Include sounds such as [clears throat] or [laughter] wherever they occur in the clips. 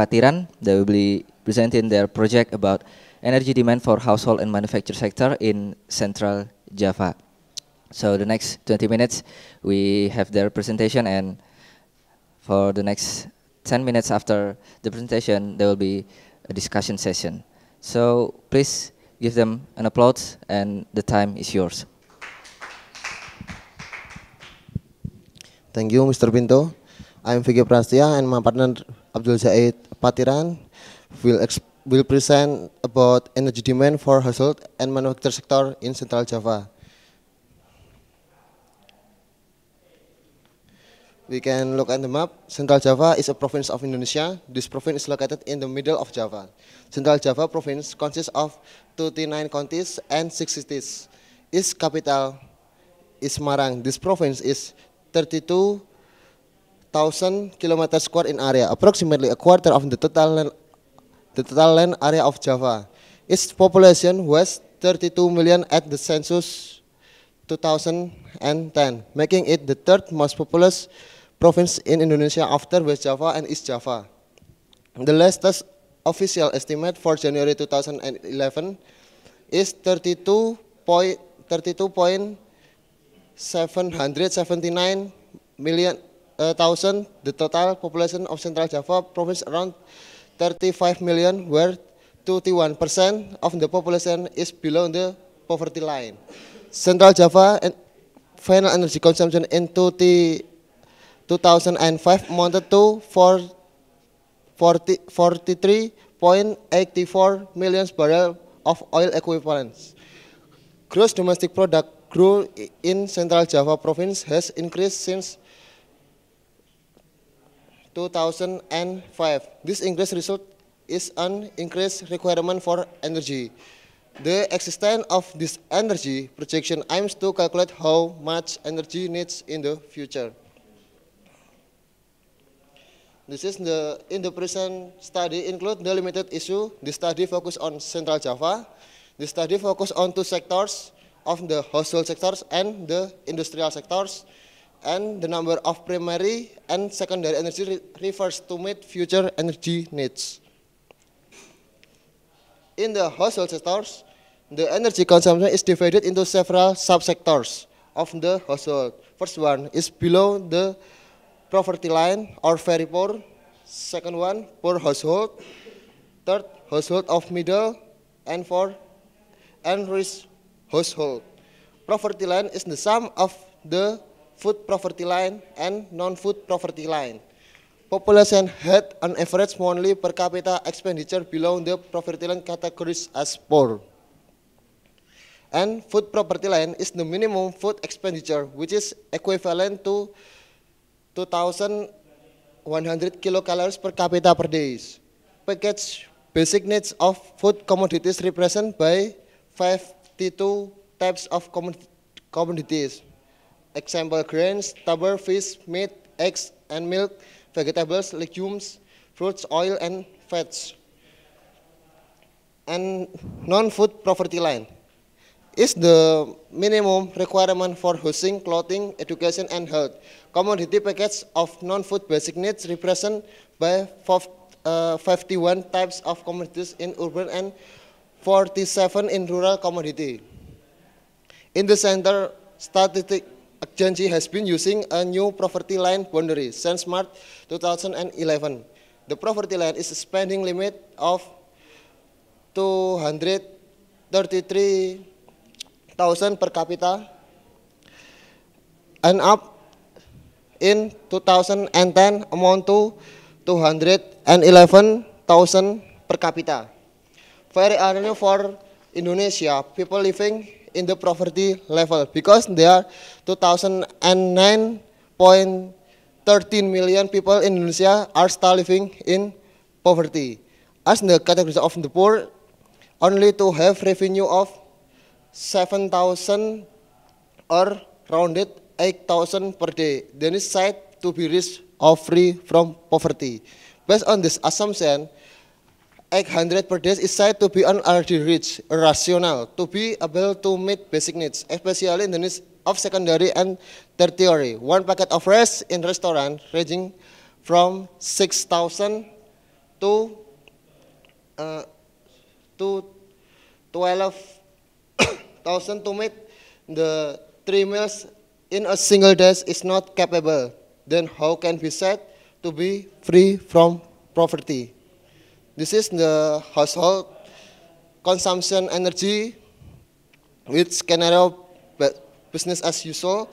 Patiran. They will be presenting their project about energy demand for household and manufacture sector in Central Java. So the next 20 minutes, we have their presentation and for the next 10 minutes after the presentation, there will be a discussion session. So please give them an applause and the time is yours. Thank you, Mr. Pinto. I'm Vicky Prastia and my partner Abdul Zaid Patiran will, will present about energy demand for household and manufacturing sector in Central Java. We can look at the map. Central Java is a province of Indonesia. This province is located in the middle of Java. Central Java province consists of 29 counties and 6 cities. Its capital is Marang. This province is 32 thousand kilometer square in area, approximately a quarter of the total land, the total land area of Java. Its population was 32 million at the census 2010, making it the third most populous province in Indonesia after West Java and East Java. The latest official estimate for January 2011 is 32 point 32.779 million Eh, thousand, the total population of Central Java province around 35 million, where 21% of the population is below the poverty line. Central Java and final energy consumption in 2005 amounted to 43.84 million barrel of oil equivalents. Gross domestic product grew in Central Java province has increased since 2005. This increased result is an increased requirement for energy. The existence of this energy projection aims to calculate how much energy needs in the future. This is the, in the present study include the limited issue. The study focus on Central Java. The study focus on two sectors of the household sectors and the industrial sectors and the number of primary and secondary energy re refers to meet future energy needs. In the household sectors, the energy consumption is divided into several subsectors of the household. First one is below the poverty line or very poor. Second one, poor household. Third, household of middle. And fourth, and rich household. Poverty line is the sum of the food poverty line and non-food poverty line. Population had an average monthly per capita expenditure below the poverty line categories as poor. And food poverty line is the minimum food expenditure, which is equivalent to 2,100 kilocalories per capita per day. Package basic needs of food commodities represented by 52 types of commodities example grains, tuber, fish, meat, eggs and milk, vegetables, legumes, fruits, oil, and fats. And non-food poverty line is the minimum requirement for housing, clothing, education, and health. Commodity packets of non-food basic needs represent by uh, 51 types of commodities in urban and 47 in rural commodity. In the center, statistic agency has been using a new property line boundary, since March 2011. The property line is a spending limit of 233,000 per capita and up in 2010 amount to 211,000 per capita. Very unusual for Indonesia, people living in the poverty level because there are 2009.13 million people in Indonesia are still living in poverty. As the category of the poor, only to have revenue of 7,000 or rounded 8,000 per day, then is said to be rich or free from poverty. Based on this assumption, 800 per day is said to be an already rich, rational, to be able to meet basic needs, especially in the needs of secondary and tertiary. One packet of rice in restaurant ranging from 6,000 to uh, to 12,000 to meet the three meals in a single day is not capable. Then how can be said to be free from poverty? This is the household consumption energy which can scenario business as usual.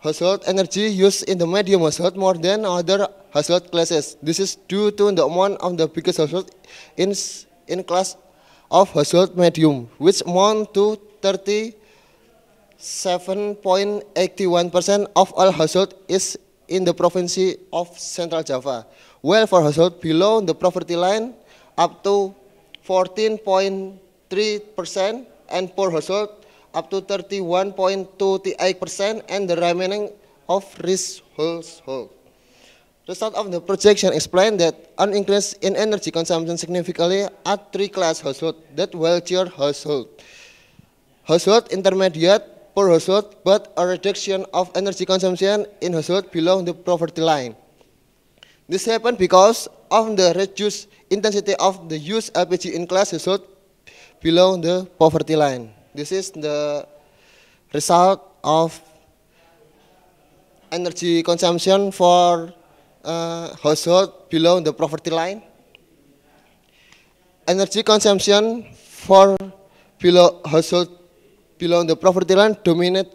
Household energy used in the medium household more than other household classes. This is due to the amount of the biggest household in, in class of household medium, which amount to 37.81% of all household is in the province of Central Java, well, for household below the poverty line, up to 14.3%, and poor household up to 31.28%, and the remaining of rich household. Result of the projection explained that an increase in energy consumption significantly at three class household, that wealthier household, household intermediate, poor household, but a reduction of energy consumption in household below the poverty line. This happened because of the reduced intensity of the use LPG in class result below the poverty line. This is the result of energy consumption for uh, household below the poverty line. Energy consumption for below household below the poverty line dominated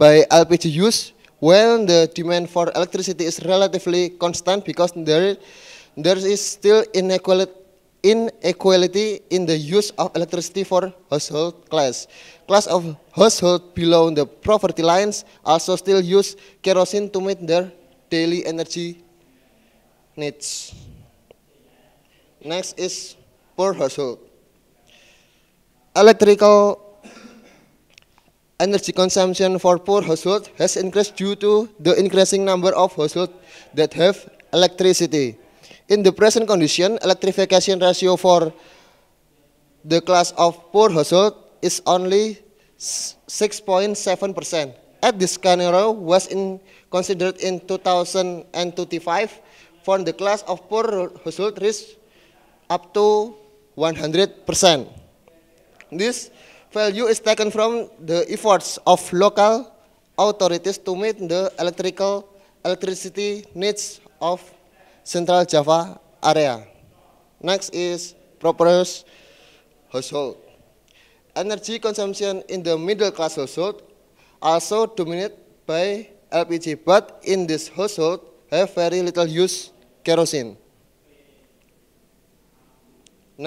by LPG use when the demand for electricity is relatively constant because there, there is still inequality, inequality in the use of electricity for household class. Class of household below the poverty lines also still use kerosene to meet their daily energy needs. Next is per household. Electrical energy consumption for poor households has increased due to the increasing number of households that have electricity. In the present condition, electrification ratio for the class of poor household is only 6.7%. At this scenario was in considered in 2025 for the class of poor household reached up to 100%. This value is taken from the efforts of local authorities to meet the electrical electricity needs of Central Java area. Next is proper household. Energy consumption in the middle class household also dominated by LPG, but in this household have very little use kerosene.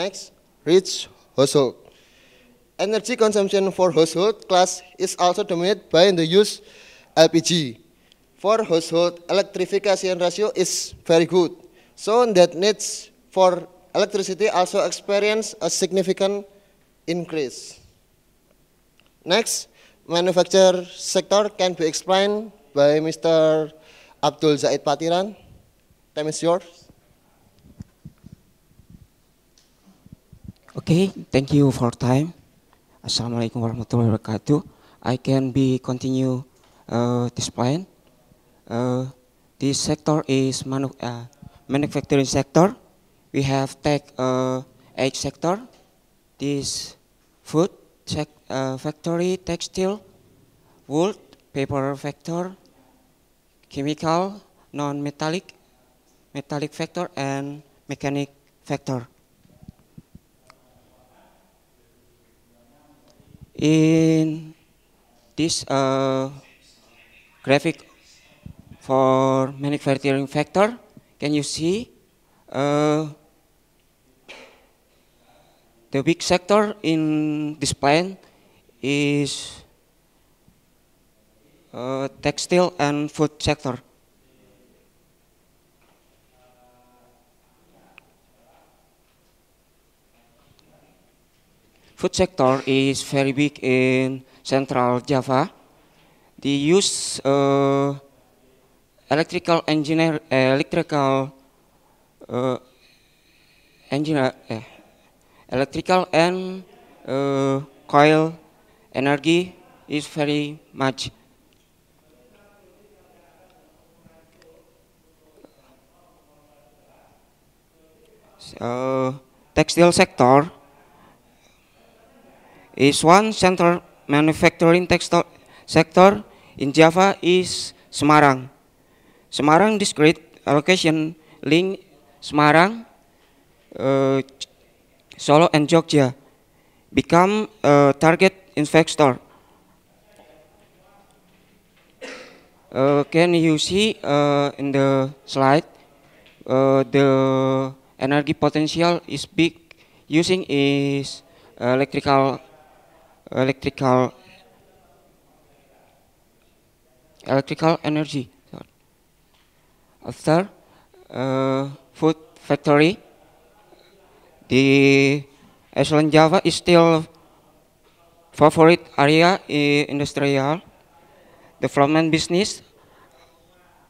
Next, rich household. Energy consumption for household class is also dominated by the use LPG. For household, electrification ratio is very good, so that needs for electricity also experience a significant increase. Next, manufacture sector can be explained by Mr. Abdul Zaid Patiran. Time is yours. Okay, thank you for time. Assalamualaikum warahmatullahi wabarakatuh. I can be continue uh, this plan. Uh, this sector is manu uh, manufacturing sector. We have tech uh, age sector. This food uh, factory, textile, wood, paper factor, chemical, non-metallic, metallic factor, and mechanic factor. in this uh, graphic for manufacturing factor, can you see uh, the big sector in this plan is uh, textile and food sector. Food sector is very big in Central Java. They use uh, electrical engineer, uh, electrical uh, engineer, eh, electrical and uh, coil energy is very much. So, textile sector is one central manufacturing textile sector in Java is Semarang. Semarang discrete allocation link Semarang, uh, Solo and Jogja become a target investor. Uh, can you see uh, in the slide uh, the energy potential is big using is electrical electrical electrical energy. After uh, food factory, the Ashland Java is still favorite area in industrial development business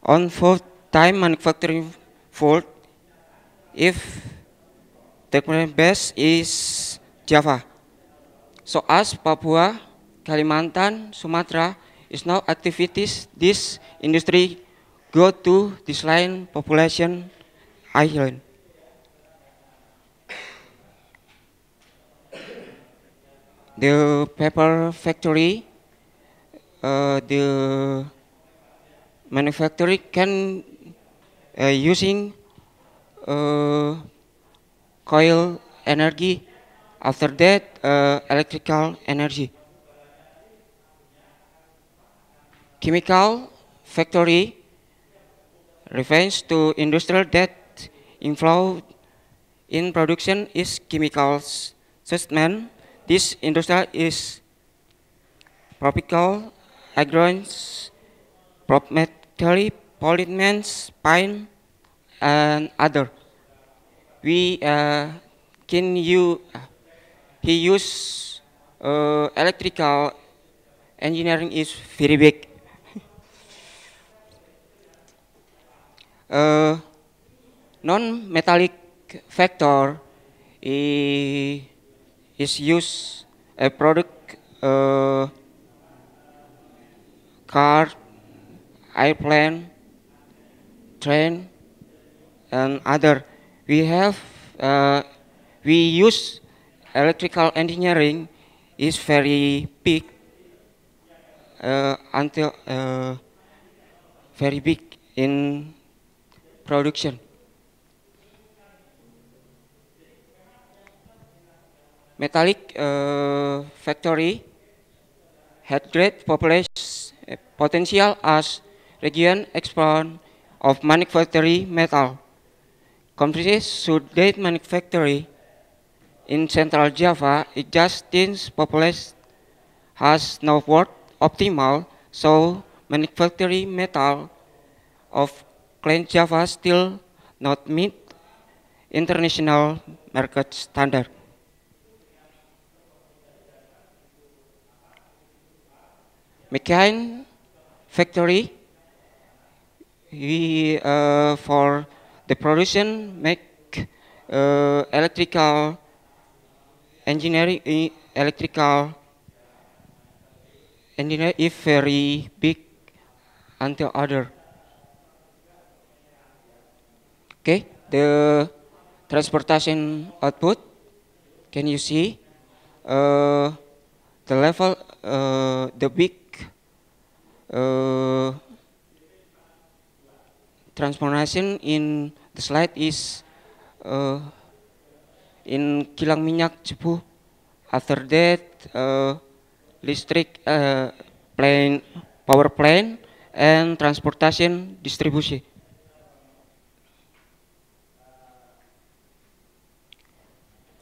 on food time manufacturing food, if the best is Java. so as Papua, Kalimantan, Sumatra, is now activities this industry go to this line population island. The paper factory, uh, the manufacturing can uh, using uh, coil energy after that, uh, electrical energy. Chemical factory refers to industrial that involved in production is chemicals. Such this industrial is tropical, agrons, proprietary, polymers, pine, and other. We uh, can you uh, he used uh, electrical engineering is very big. [laughs] uh, Non-metallic factor is used a product uh, car, airplane, train, and other. We have uh, we use electrical engineering is very big uh, until uh, very big in production. Metallic uh, factory had great population uh, potential as region expand of manufacturing metal. Companies should date manufacturing in central Java, it just thinks population has no worked optimal, so manufacturing metal of clean Java still not meet international market standard. McCain factory we, uh, for the production make uh, electrical engineering e, electrical engineer is very big until other. Okay, the transportation output, can you see? Uh, the level, uh, the big uh, transformation in the slide is uh, in kilang minyak Cepu. After that, uh, listrik uh, plane, power plant and transportation distribusi.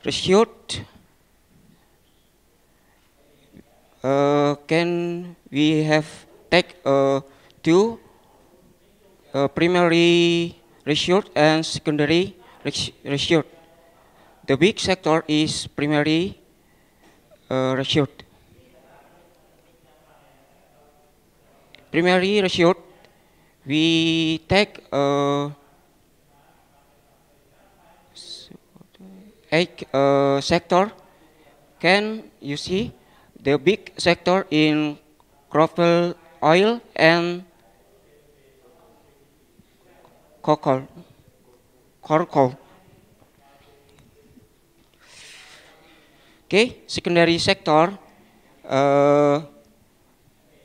Reshoot uh, eh, can we have take uh, two uh, primary reshoot and secondary reshoot. The big sector is primary uh, ratio. Primary ratio, we take uh, eight uh, sector. Can you see the big sector in crop oil and cocoa? Cocoa. Oke, okay, secondary sector uh, eh,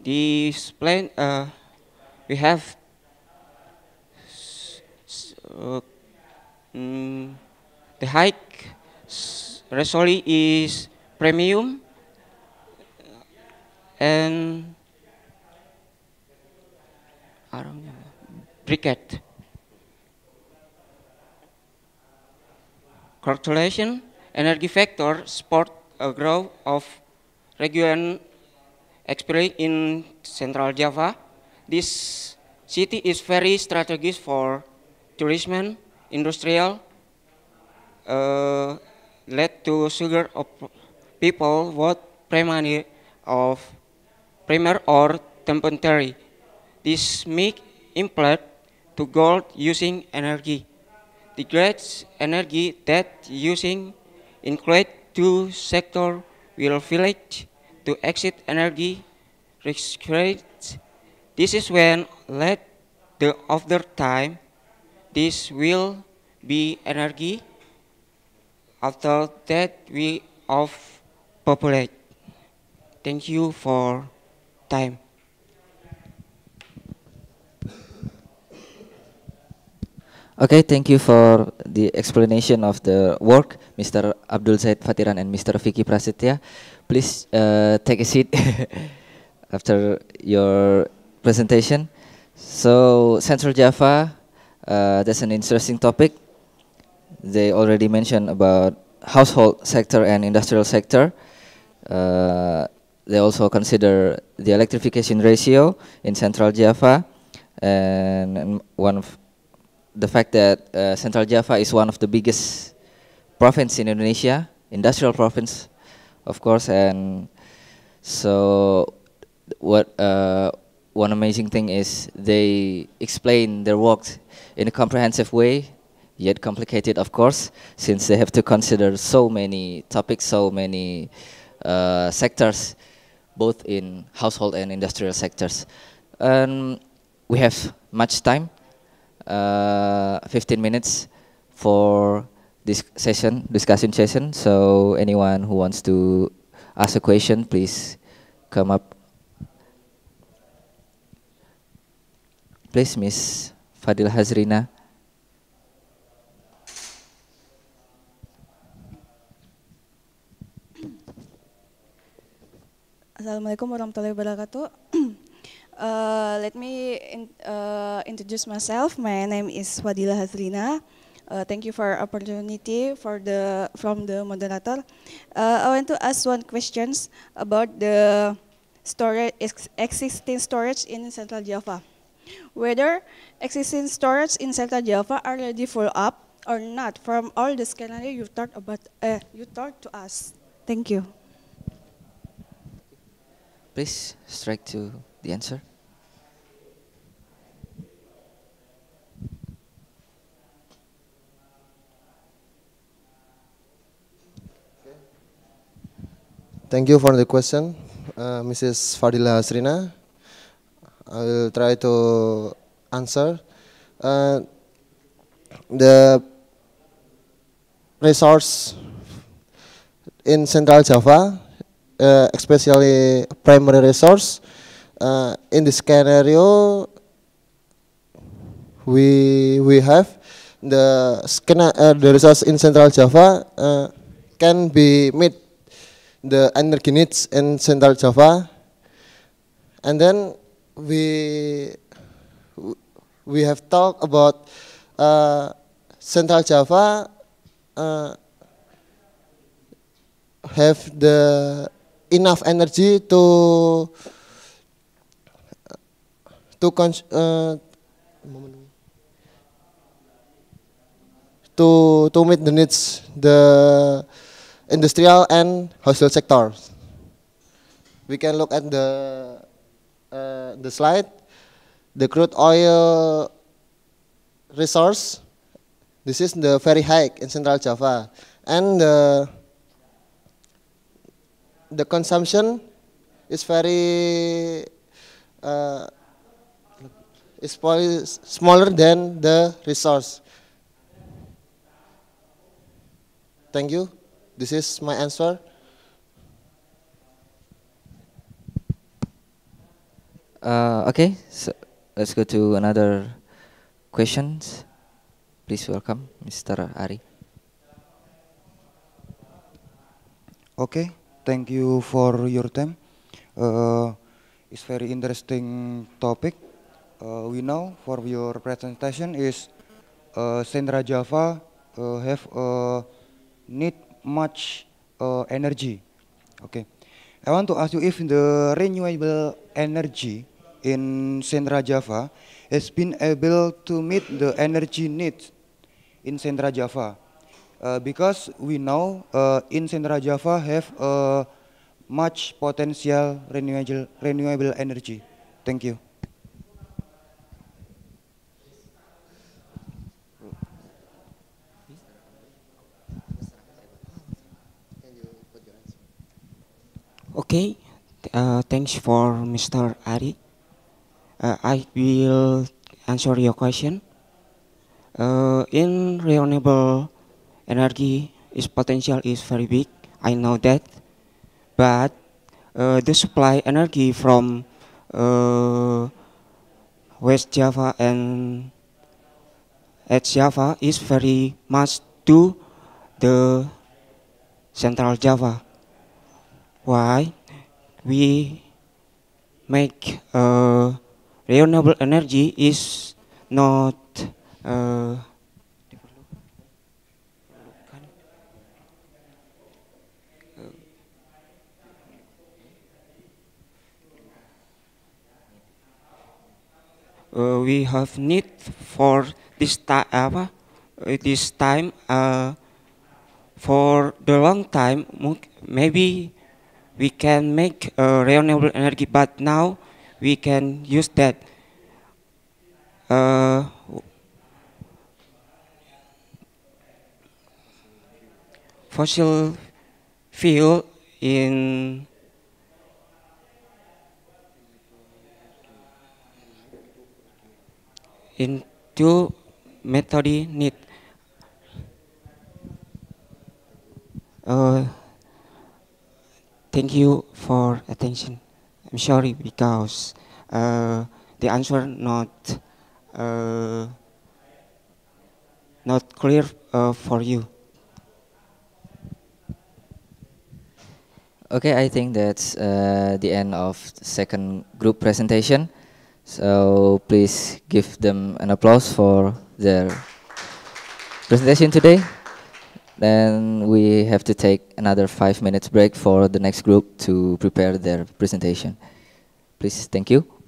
this plan uh, eh, we have uh, mm, the hike resoli is premium and briquette. Correlation energy factor support a growth of region experience in Central Java. This city is very strategic for tourism, industrial, uh, led to sugar of people what primary of primer or temporary. This make implant to gold using energy great energy that using in grade 2 sector will village to exit energy recreate. This is when let the after time this will be energy after that we of populate. Thank you for time. Okay, thank you for the explanation of the work, Mr. Abdul Said Fatiran and Mr. Vicky Prasetya. Please uh, take a seat [laughs] after your presentation. So, Central Java, uh, that's an interesting topic. They already mentioned about household sector and industrial sector. Uh, they also consider the electrification ratio in Central Java and one of the fact that uh, Central Java is one of the biggest province in Indonesia, industrial province, of course, and so what uh, one amazing thing is they explain their work in a comprehensive way, yet complicated, of course, since they have to consider so many topics, so many uh, sectors, both in household and industrial sectors. Um, we have much time, 15 uh, minutes for this session, discussion session. So anyone who wants to ask a question, please come up. Please, Miss Fadil Hazrina. Assalamualaikum warahmatullahi wabarakatuh. [clears throat] Uh, let me in, uh, introduce myself. My name is Wadila Hazrina. Uh, thank you for opportunity for the from the moderator. Uh, I want to ask one questions about the storage ex existing storage in Central Java. Whether existing storage in Central Java are already full up or not from all the scenario you talked about uh, you talked to us. Thank you. Please strike to the answer. Thank you for the question, uh, Mrs. Fadila Srina. I will try to answer. Uh, the resource in Central Java, uh, especially primary resource, uh, in this scenario, we we have the, uh, the resource in Central Java uh, can be made the needs in Central Java. And then we we have talked about uh, Central Java uh, have the enough energy to to uh, to to meet the needs the industrial and household sectors. We can look at the uh, the slide. The crude oil resource. This is the very high in Central Java, and the the consumption is very uh, is smaller than the resource. Thank you. This is my answer. Uh, okay, so let's go to another questions. Please welcome Mr. Ari. Okay, thank you for your time. Uh, it's very interesting topic. Uh, we know for your presentation is uh, Central Java uh, have a need much uh, energy. Okay, I want to ask you if the renewable energy in Central Java has been able to meet the energy needs in Central Java, uh, because we know uh, in Central Java have uh, much potential renewable renewable energy. Thank you. Okay, uh, thanks for Mr. Ari. Uh, I will answer your question. Uh, in renewable energy, its potential is very big. I know that, but uh, the supply energy from uh, West Java and East Java is very much to the Central Java. Why? we make uh, renewable energy is not uh, Uh, we have need for this time uh, this time uh, for the long time maybe we can make uh, renewable energy, but now we can use that. Uh, fossil fuel in in two method need uh, Thank you for attention. I'm sorry because uh, the answer not uh, not clear uh, for you. Okay, I think that's uh, the end of second group presentation. So please give them an applause for their presentation today. Then we have to take another five minutes break for the next group to prepare their presentation. Please, thank you.